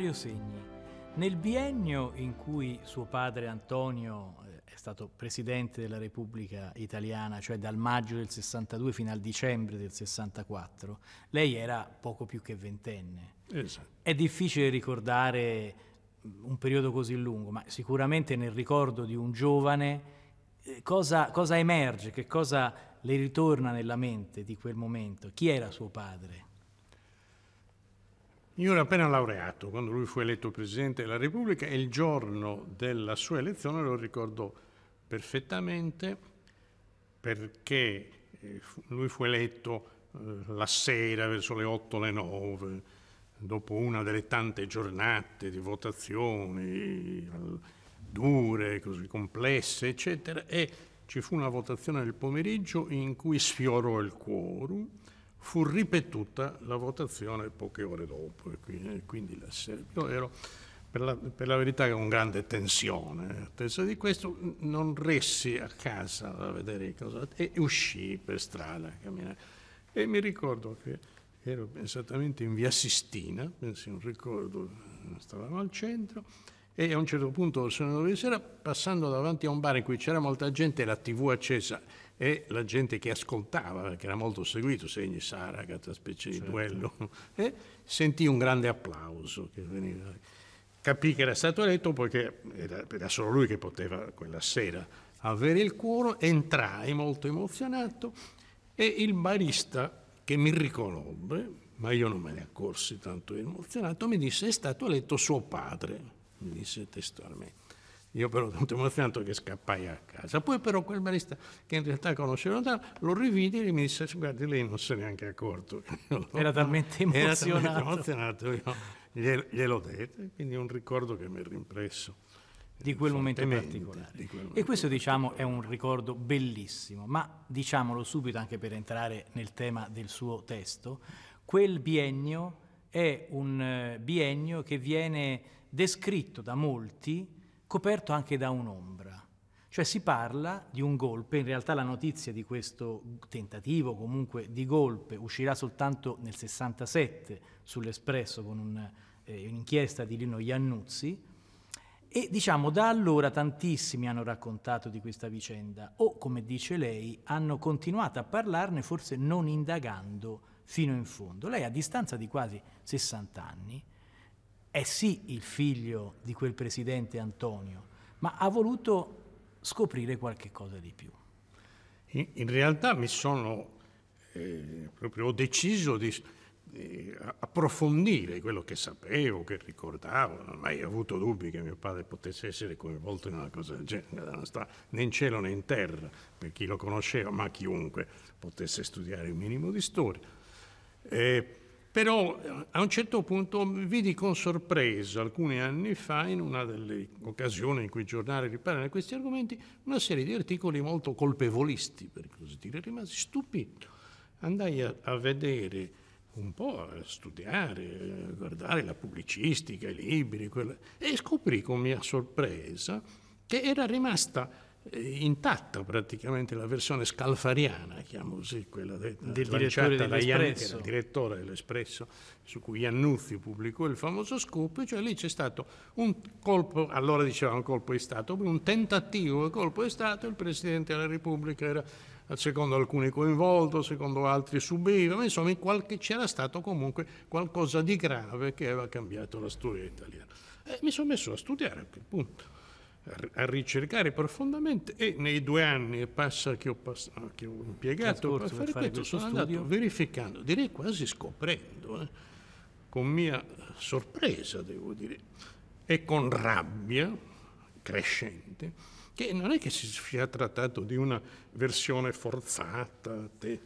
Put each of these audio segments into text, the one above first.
Mario Segni. Nel biennio in cui suo padre Antonio eh, è stato presidente della Repubblica Italiana, cioè dal maggio del 62 fino al dicembre del 64, lei era poco più che ventenne. Esatto. È difficile ricordare mm, un periodo così lungo, ma sicuramente nel ricordo di un giovane eh, cosa, cosa emerge, che cosa le ritorna nella mente di quel momento? Chi era suo padre? Io ero appena laureato quando lui fu eletto Presidente della Repubblica e il giorno della sua elezione lo ricordo perfettamente perché eh, lui fu eletto eh, la sera verso le 8 o le 9, dopo una delle tante giornate di votazioni dure, così complesse, eccetera, e ci fu una votazione nel pomeriggio in cui sfiorò il quorum fu ripetuta la votazione poche ore dopo, e quindi la sera io Ero per la, per la verità con grande tensione, eh, attesa di questo, non ressi a casa a vedere cosa, e uscii per strada a camminare. E mi ricordo che ero esattamente in via Sistina, pensi non ricordo, eh, stavamo al centro, e a un certo punto, se non di sera, passando davanti a un bar in cui c'era molta gente e la tv accesa, e la gente che ascoltava, che era molto seguito, Segni Saragat, specie certo. di duello, eh, sentì un grande applauso che veniva. Capì che era stato eletto perché era, era solo lui che poteva quella sera avere il cuore, entrai molto emozionato e il barista che mi riconobbe, ma io non me ne accorsi tanto emozionato, mi disse è stato eletto suo padre, mi disse testualmente. Io però sono emozionato che scappai a casa. Poi però quel barista, che in realtà conoscevo lo rividi e mi disse, guardi, lei non se è neanche accorto. Era talmente emozionato. Era talmente emozionato, io gliel'ho detto, quindi è un ricordo che mi è rimpresso. Di quel momento particolare. Quel momento e questo diciamo è un ricordo bellissimo, ma diciamolo subito anche per entrare nel tema del suo testo, quel biennio è un eh, biennio che viene descritto da molti coperto anche da un'ombra. Cioè si parla di un golpe, in realtà la notizia di questo tentativo comunque di golpe uscirà soltanto nel 67 sull'Espresso con un, eh, un'inchiesta di Lino Iannuzzi e diciamo da allora tantissimi hanno raccontato di questa vicenda o come dice lei hanno continuato a parlarne forse non indagando fino in fondo. Lei a distanza di quasi 60 anni è eh sì il figlio di quel presidente Antonio, ma ha voluto scoprire qualche cosa di più. In, in realtà mi sono eh, proprio ho deciso di eh, approfondire quello che sapevo, che ricordavo, non ho mai avuto dubbi che mio padre potesse essere coinvolto in una cosa del genere, non sta né in cielo né in terra per chi lo conosceva, ma chiunque potesse studiare un minimo di storia. Eh, però eh, a un certo punto vidi con sorpresa, alcuni anni fa, in una delle occasioni in cui i giornali riparano di questi argomenti, una serie di articoli molto colpevolisti, per così dire, rimasi stupito. Andai a, a vedere un po' a studiare, a guardare la pubblicistica, i libri, quella, e scoprì con mia sorpresa che era rimasta eh, intatta praticamente la versione scalfariana, chiamo così, quella de, del direttore dell'Espresso. Ian, direttore dell'Espresso, su cui Annunzio pubblicò il famoso scoop, cioè lì c'è stato un colpo, allora diceva un colpo di Stato, un tentativo di colpo di Stato, il Presidente della Repubblica era secondo alcuni coinvolto, secondo altri subiva, ma insomma in qualche, c'era stato comunque qualcosa di grave che aveva cambiato la storia italiana. E mi sono messo a studiare a quel punto a ricercare profondamente e nei due anni e passa che ho, pass- ah, che ho impiegato per fare, questo, sono studio. andato verificando, direi quasi scoprendo, eh, con mia sorpresa devo dire, e con rabbia crescente, che non è che si sia trattato di una versione forzata, te,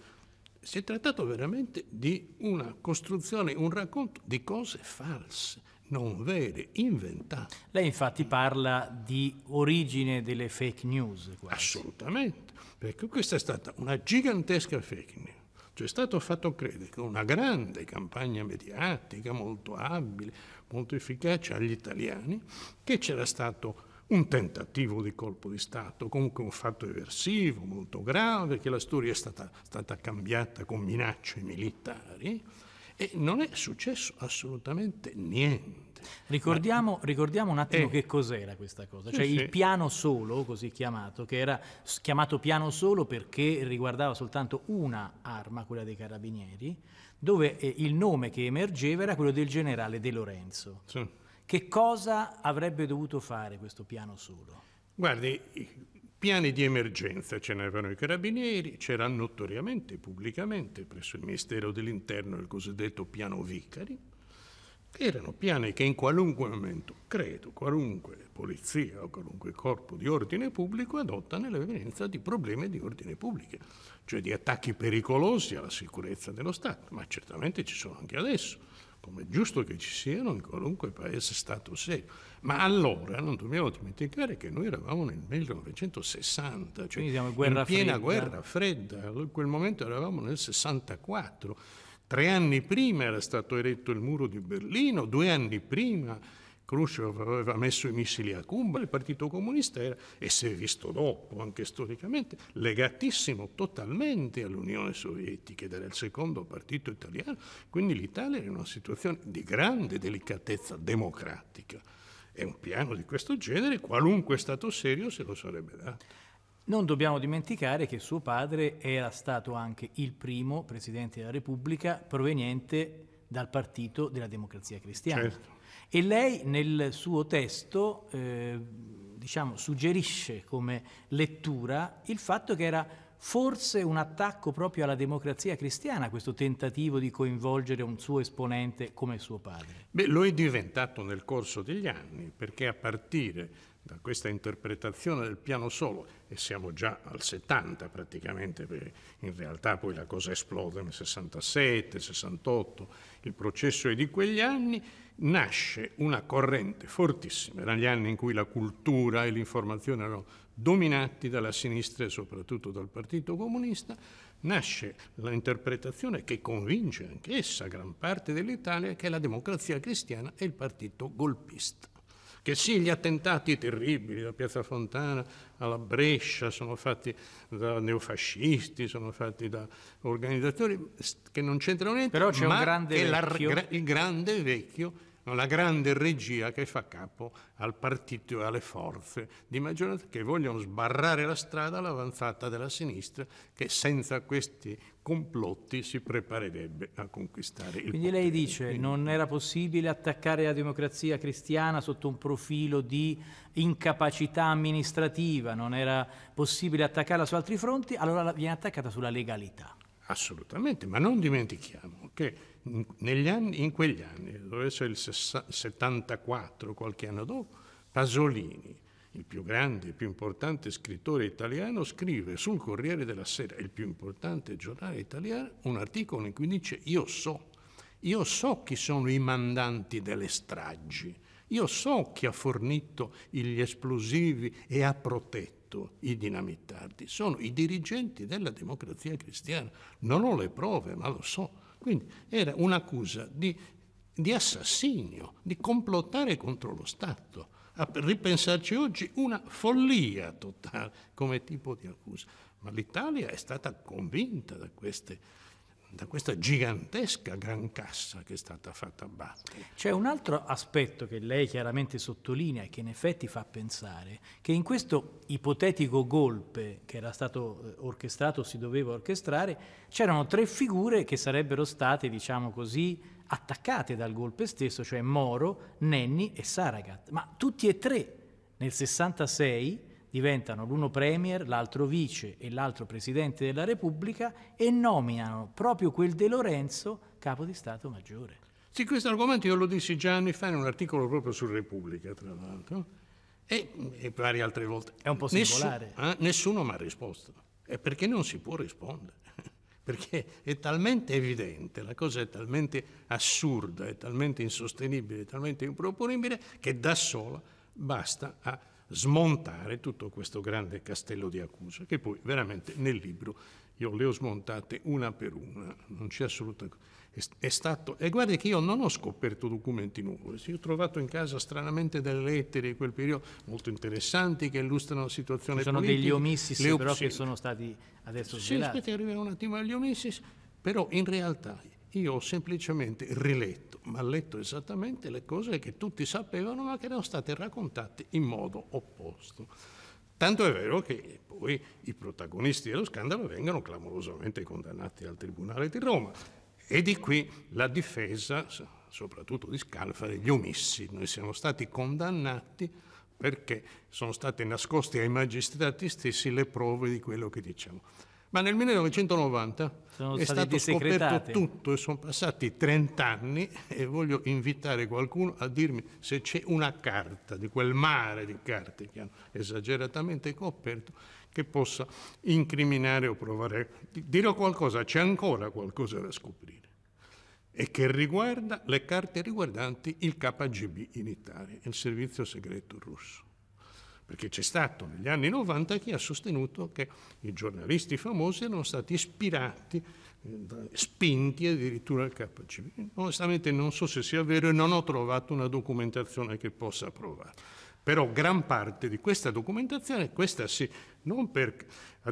si è trattato veramente di una costruzione, un racconto di cose false non vere, inventate. Lei infatti parla di origine delle fake news. Quasi. Assolutamente, perché ecco, questa è stata una gigantesca fake news. Ci è stato fatto credere con una grande campagna mediatica molto abile, molto efficace agli italiani, che c'era stato un tentativo di colpo di Stato, comunque un fatto eversivo molto grave, che la storia è stata, stata cambiata con minacce militari e non è successo assolutamente niente. Ricordiamo, ricordiamo un attimo eh, che cos'era questa cosa, cioè sì, il piano solo, così chiamato, che era chiamato piano solo perché riguardava soltanto una arma, quella dei carabinieri, dove eh, il nome che emergeva era quello del generale De Lorenzo. Sì. Che cosa avrebbe dovuto fare questo piano solo? Guardi, Piani di emergenza ce n'erano i carabinieri, c'era notoriamente, pubblicamente, presso il Ministero dell'Interno il cosiddetto piano Vicari, erano piani che in qualunque momento, credo, qualunque polizia o qualunque corpo di ordine pubblico adotta nell'evidenza di problemi di ordine pubblico, cioè di attacchi pericolosi alla sicurezza dello Stato, ma certamente ci sono anche adesso come è giusto che ci siano in qualunque paese Stato serio. Ma allora non dobbiamo dimenticare che noi eravamo nel 1960, cioè in piena fredda. guerra fredda, in quel momento eravamo nel 64, tre anni prima era stato eretto il muro di Berlino, due anni prima Khrushchev aveva messo i missili a Cuba, il Partito Comunista era, e si è visto dopo, anche storicamente, legatissimo totalmente all'Unione Sovietica ed era il secondo partito italiano. Quindi l'Italia era in una situazione di grande delicatezza democratica. E un piano di questo genere, qualunque Stato serio se lo sarebbe dato. Non dobbiamo dimenticare che suo padre era stato anche il primo Presidente della Repubblica proveniente dal Partito della Democrazia Cristiana. Certo e lei nel suo testo eh, diciamo, suggerisce come lettura il fatto che era forse un attacco proprio alla democrazia cristiana questo tentativo di coinvolgere un suo esponente come suo padre. Beh, lo è diventato nel corso degli anni, perché a partire da questa interpretazione del piano solo, e siamo già al 70 praticamente, perché in realtà poi la cosa esplode nel 67, 68, il processo è di quegli anni, nasce una corrente fortissima negli anni in cui la cultura e l'informazione erano dominati dalla sinistra e soprattutto dal Partito Comunista, nasce l'interpretazione che convince anch'essa gran parte dell'Italia che la democrazia cristiana è il partito golpista che sì, gli attentati terribili da Piazza Fontana alla Brescia sono fatti da neofascisti, sono fatti da organizzatori che non c'entrano niente, però c'è un grande che il grande vecchio la grande regia che fa capo al partito e alle forze di maggioranza che vogliono sbarrare la strada all'avanzata della sinistra che senza questi complotti si preparerebbe a conquistare il Quindi potere. lei dice che non era possibile attaccare la democrazia cristiana sotto un profilo di incapacità amministrativa, non era possibile attaccarla su altri fronti, allora viene attaccata sulla legalità. Assolutamente, ma non dimentichiamo che in, anni, in quegli anni, doveva essere il 74, qualche anno dopo, Pasolini, il più grande e più importante scrittore italiano, scrive sul Corriere della Sera, il più importante giornale italiano, un articolo in cui dice io so, io so chi sono i mandanti delle stragi, io so chi ha fornito gli esplosivi e ha protetto i dinamitardi sono i dirigenti della democrazia cristiana. Non ho le prove, ma lo so. Quindi era un'accusa di, di assassinio, di complottare contro lo Stato. A ripensarci oggi una follia totale come tipo di accusa. Ma l'Italia è stata convinta da queste da questa gigantesca gran cassa che è stata fatta abbattere. C'è un altro aspetto che lei chiaramente sottolinea e che in effetti fa pensare che in questo ipotetico golpe che era stato eh, orchestrato, si doveva orchestrare, c'erano tre figure che sarebbero state, diciamo così, attaccate dal golpe stesso, cioè Moro, Nenni e Saragat, ma tutti e tre nel 66 diventano l'uno premier, l'altro vice e l'altro presidente della Repubblica e nominano proprio quel De Lorenzo capo di Stato Maggiore. Sì, questo argomento io lo dissi già anni fa in un articolo proprio su Repubblica, tra l'altro, e, e varie altre volte. È un po' singolare. Nessun, eh, nessuno mi ha risposto, è perché non si può rispondere, perché è talmente evidente, la cosa è talmente assurda, è talmente insostenibile, è talmente improponibile che da sola basta a smontare tutto questo grande castello di accuse, che poi veramente nel libro io le ho smontate una per una, non c'è assolutamente... È stato, e guarda che io non ho scoperto documenti nuovi, ho trovato in casa stranamente delle lettere di quel periodo molto interessanti che illustrano situazioni Ci sono politiche. degli omissi però che sono stati adesso svelati. Sì, aspetta, arriviamo un attimo agli omissi, però in realtà io ho semplicemente riletto, ma letto esattamente le cose che tutti sapevano ma che erano state raccontate in modo opposto. Tanto è vero che poi i protagonisti dello scandalo vengono clamorosamente condannati al Tribunale di Roma e di qui la difesa, soprattutto di Scalfari, gli omissi. Noi siamo stati condannati perché sono state nascoste ai magistrati stessi le prove di quello che diciamo. Ma nel 1990 sono è stato scoperto tutto e sono passati 30 anni e voglio invitare qualcuno a dirmi se c'è una carta di quel mare di carte che hanno esageratamente coperto che possa incriminare o provare. Dirò qualcosa, c'è ancora qualcosa da scoprire e che riguarda le carte riguardanti il KGB in Italia, il servizio segreto russo perché c'è stato negli anni 90 chi ha sostenuto che i giornalisti famosi erano stati ispirati, eh, spinti addirittura al KGB. Onestamente non so se sia vero e non ho trovato una documentazione che possa provare. Però gran parte di questa documentazione, questa sì, non per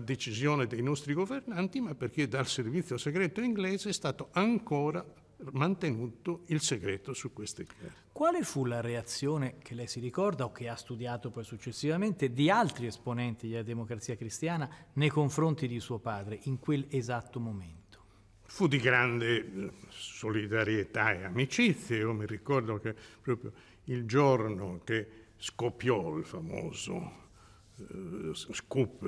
decisione dei nostri governanti, ma perché dal servizio segreto inglese è stato ancora mantenuto il segreto su queste carte. Quale fu la reazione che lei si ricorda o che ha studiato poi successivamente di altri esponenti della democrazia cristiana nei confronti di suo padre in quel esatto momento? Fu di grande eh, solidarietà e amicizia. Io mi ricordo che proprio il giorno che scoppiò il famoso eh, scoop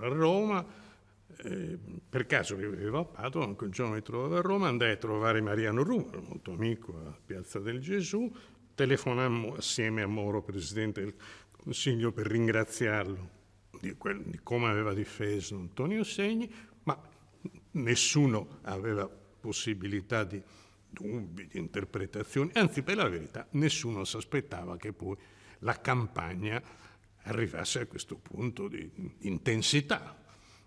a Roma, eh, per caso io vivevo a Padova, anche un giorno mi trovavo a Roma, andai a trovare Mariano Rumano, molto amico a Piazza del Gesù, telefonammo assieme a Moro, presidente del Consiglio, per ringraziarlo di, quel, di come aveva difeso Antonio Segni, ma nessuno aveva possibilità di dubbi, di interpretazioni, anzi per la verità nessuno si aspettava che poi la campagna arrivasse a questo punto di intensità,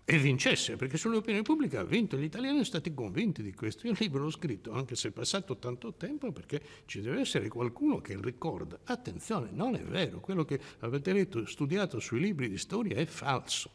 e vincesse, perché sull'opinione pubblica ha vinto, gli italiani sono stati convinti di questo. Io il libro l'ho scritto, anche se è passato tanto tempo, perché ci deve essere qualcuno che ricorda. Attenzione, non è vero, quello che avete letto, studiato sui libri di storia è falso.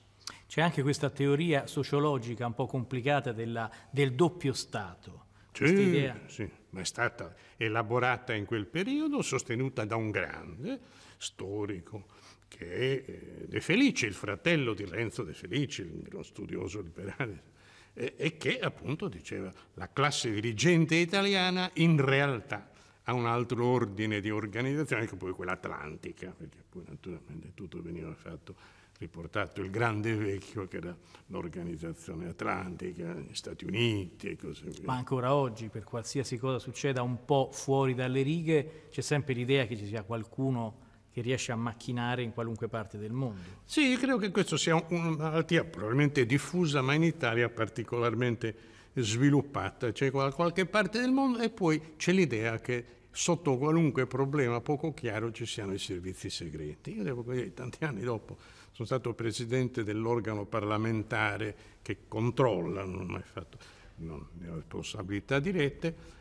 C'è anche questa teoria sociologica un po' complicata della, del doppio Stato. Sì, sì, ma è stata elaborata in quel periodo, sostenuta da un grande storico che è eh, De Felice, il fratello di Renzo De Felice, uno studioso liberale, e che appunto diceva la classe dirigente italiana in realtà ha un altro ordine di organizzazione che poi quella atlantica, perché poi naturalmente tutto veniva fatto, riportato il grande vecchio che era l'organizzazione atlantica, gli Stati Uniti e così via. Ma ancora oggi, per qualsiasi cosa succeda un po' fuori dalle righe, c'è sempre l'idea che ci sia qualcuno che riesce a macchinare in qualunque parte del mondo. Sì, credo che questa sia una malattia probabilmente diffusa, ma in Italia particolarmente sviluppata, cioè qualche parte del mondo e poi c'è l'idea che sotto qualunque problema poco chiaro ci siano i servizi segreti. Io devo dire, tanti anni dopo sono stato presidente dell'organo parlamentare che controlla, non ho mai fatto non, responsabilità dirette,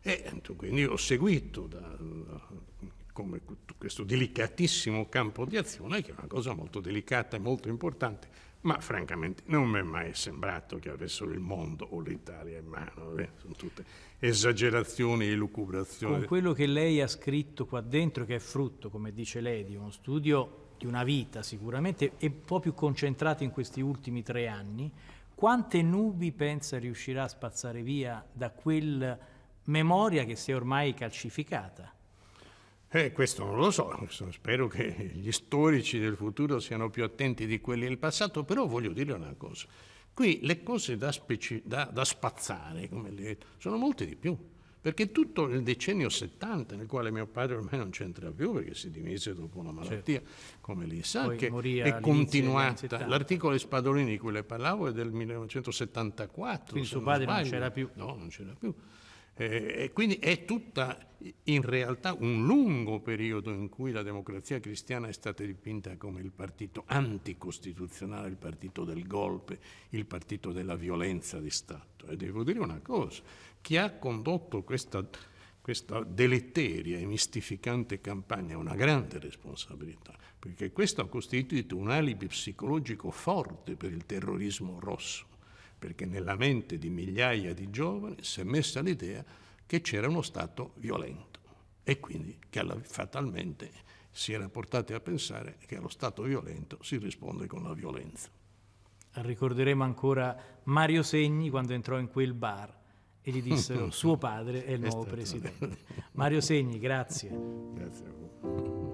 e quindi ho seguito da, da come questo delicatissimo campo di azione, che è una cosa molto delicata e molto importante, ma francamente non mi è mai sembrato che avessero il mondo o l'Italia in mano, eh? sono tutte esagerazioni e lucubrazioni. Con quello che lei ha scritto qua dentro, che è frutto, come dice lei, di uno studio di una vita sicuramente, e un po' più concentrato in questi ultimi tre anni, quante nubi pensa riuscirà a spazzare via da quella memoria che si è ormai calcificata? Eh, questo non lo so, spero che gli storici del futuro siano più attenti di quelli del passato, però voglio dire una cosa. Qui le cose da, speci- da, da spazzare le, sono molte di più, perché tutto il decennio 70, nel quale mio padre ormai non c'entra più perché si dimise dopo una certo. malattia, certo. come lei sa, che è continuata. L'articolo di Spadolini di cui le parlavo è del 1974. Quindi suo padre non, non c'era più. No, non c'era più. Eh, e quindi è tutta in realtà un lungo periodo in cui la democrazia cristiana è stata dipinta come il partito anticostituzionale, il partito del golpe, il partito della violenza di Stato. E devo dire una cosa, chi ha condotto questa, questa deleteria e mistificante campagna ha una grande responsabilità, perché questo ha costituito un alibi psicologico forte per il terrorismo rosso perché nella mente di migliaia di giovani si è messa l'idea che c'era uno Stato violento e quindi che fatalmente si era portati a pensare che allo Stato violento si risponde con la violenza. Ricorderemo ancora Mario Segni quando entrò in quel bar e gli dissero suo padre è il nuovo è presidente. Mario Segni, grazie. Grazie a voi.